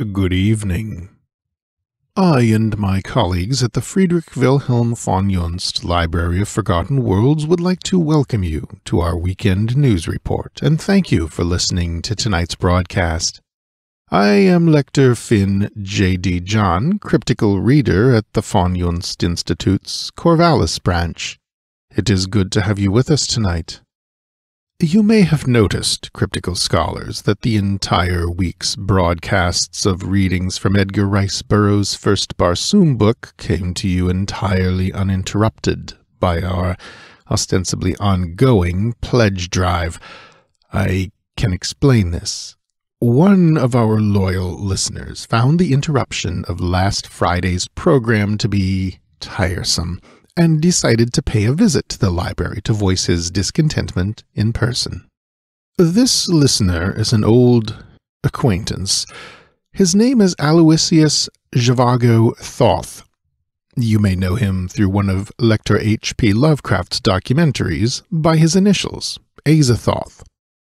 Good evening. I and my colleagues at the Friedrich Wilhelm von Junst Library of Forgotten Worlds would like to welcome you to our weekend news report and thank you for listening to tonight's broadcast. I am Lector Finn J.D. John, Cryptical Reader at the von Junst Institute's Corvallis branch. It is good to have you with us tonight. You may have noticed, cryptical scholars, that the entire week's broadcasts of readings from Edgar Rice Burroughs' first Barsoom book came to you entirely uninterrupted by our ostensibly ongoing pledge drive. I can explain this. One of our loyal listeners found the interruption of last Friday's program to be tiresome and decided to pay a visit to the library to voice his discontentment in person. This listener is an old acquaintance. His name is Aloysius Javago Thoth. You may know him through one of Lecter H.P. Lovecraft's documentaries by his initials, Azathoth.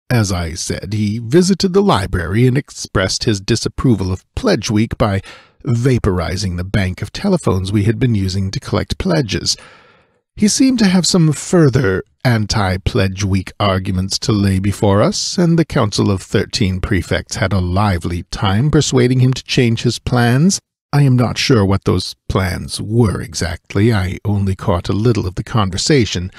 As I said, he visited the library and expressed his disapproval of Pledge Week by vaporizing the bank of telephones we had been using to collect pledges. He seemed to have some further anti-pledge week arguments to lay before us, and the Council of Thirteen Prefects had a lively time persuading him to change his plans. I am not sure what those plans were exactly. I only caught a little of the conversation.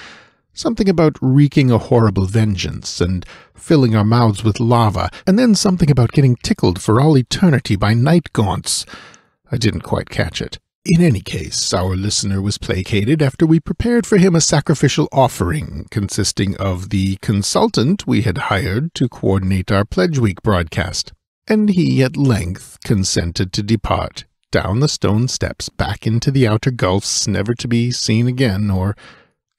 Something about wreaking a horrible vengeance and filling our mouths with lava, and then something about getting tickled for all eternity by night gaunts. I didn't quite catch it. In any case, our listener was placated after we prepared for him a sacrificial offering consisting of the consultant we had hired to coordinate our Pledge Week broadcast, and he at length consented to depart down the stone steps back into the outer gulfs, never to be seen again, or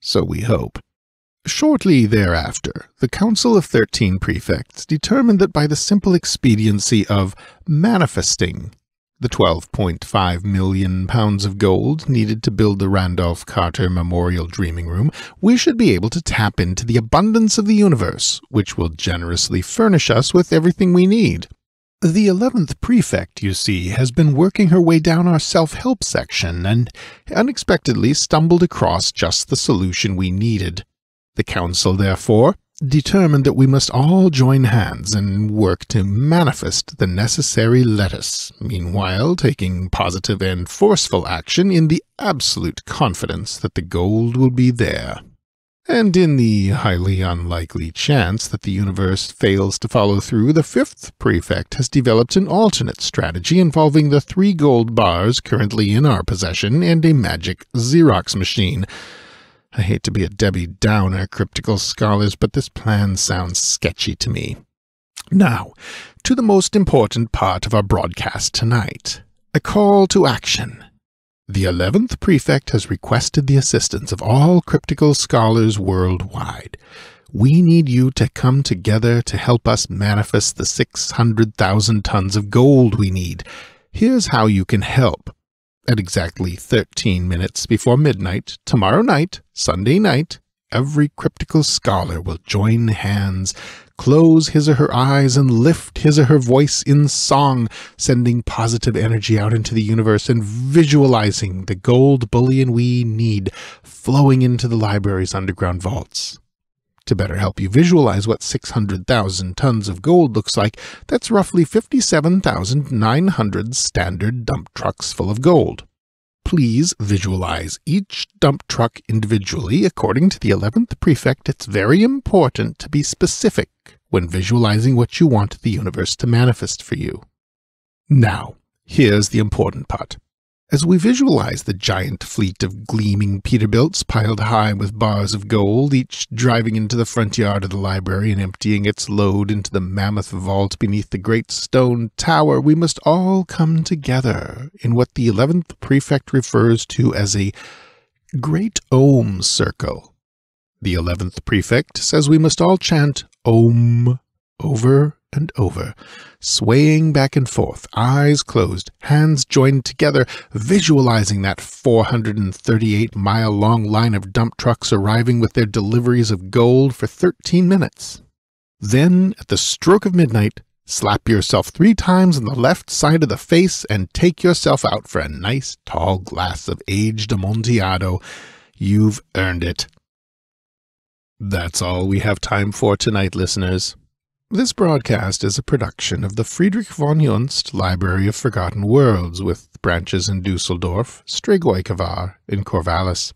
so we hope. Shortly thereafter, the Council of Thirteen Prefects determined that by the simple expediency of manifesting the £12.5 million of gold needed to build the Randolph Carter Memorial Dreaming Room, we should be able to tap into the abundance of the universe, which will generously furnish us with everything we need. The 11th prefect, you see, has been working her way down our self-help section and unexpectedly stumbled across just the solution we needed. The council, therefore, determined that we must all join hands and work to manifest the necessary lettuce, meanwhile taking positive and forceful action in the absolute confidence that the gold will be there. And in the highly unlikely chance that the universe fails to follow through, the fifth prefect has developed an alternate strategy involving the three gold bars currently in our possession and a magic Xerox machine, I hate to be a Debbie Downer, cryptical scholars, but this plan sounds sketchy to me. Now, to the most important part of our broadcast tonight a call to action. The 11th Prefect has requested the assistance of all cryptical scholars worldwide. We need you to come together to help us manifest the 600,000 tons of gold we need. Here's how you can help at exactly 13 minutes before midnight, tomorrow night, Sunday night, every cryptical scholar will join hands, close his or her eyes, and lift his or her voice in song, sending positive energy out into the universe and visualizing the gold bullion we need flowing into the library's underground vaults. To better help you visualize what 600,000 tons of gold looks like, that's roughly 57,900 standard dump trucks full of gold. Please visualize each dump truck individually. According to the 11th prefect, it's very important to be specific when visualizing what you want the universe to manifest for you. Now, here's the important part. As we visualize the giant fleet of gleaming Peterbilts piled high with bars of gold, each driving into the front yard of the library and emptying its load into the mammoth vault beneath the great stone tower, we must all come together in what the eleventh prefect refers to as a great Om circle. The eleventh prefect says we must all chant Om over and over, swaying back and forth, eyes closed, hands joined together, visualizing that 438-mile-long line of dump trucks arriving with their deliveries of gold for 13 minutes. Then, at the stroke of midnight, slap yourself three times on the left side of the face and take yourself out for a nice tall glass of aged Amontillado. You've earned it. That's all we have time for tonight, listeners. This broadcast is a production of the Friedrich von Junst Library of Forgotten Worlds with branches in Dusseldorf, Stregoikavar, and Corvallis.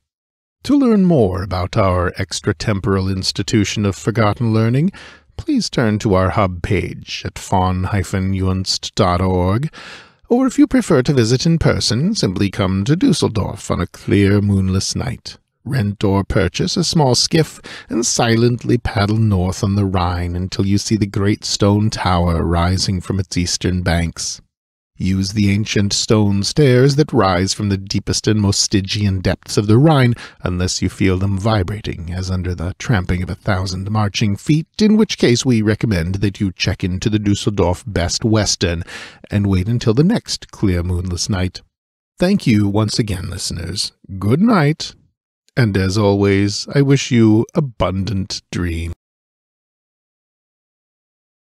To learn more about our extratemporal institution of forgotten learning, please turn to our hub page at von-junst.org, or if you prefer to visit in person, simply come to Dusseldorf on a clear moonless night rent or purchase a small skiff and silently paddle north on the Rhine until you see the great stone tower rising from its eastern banks. Use the ancient stone stairs that rise from the deepest and most Stygian depths of the Rhine, unless you feel them vibrating, as under the tramping of a thousand marching feet, in which case we recommend that you check into the Dusseldorf Best Western and wait until the next clear moonless night. Thank you once again, listeners. Good night. And as always, I wish you abundant dreams.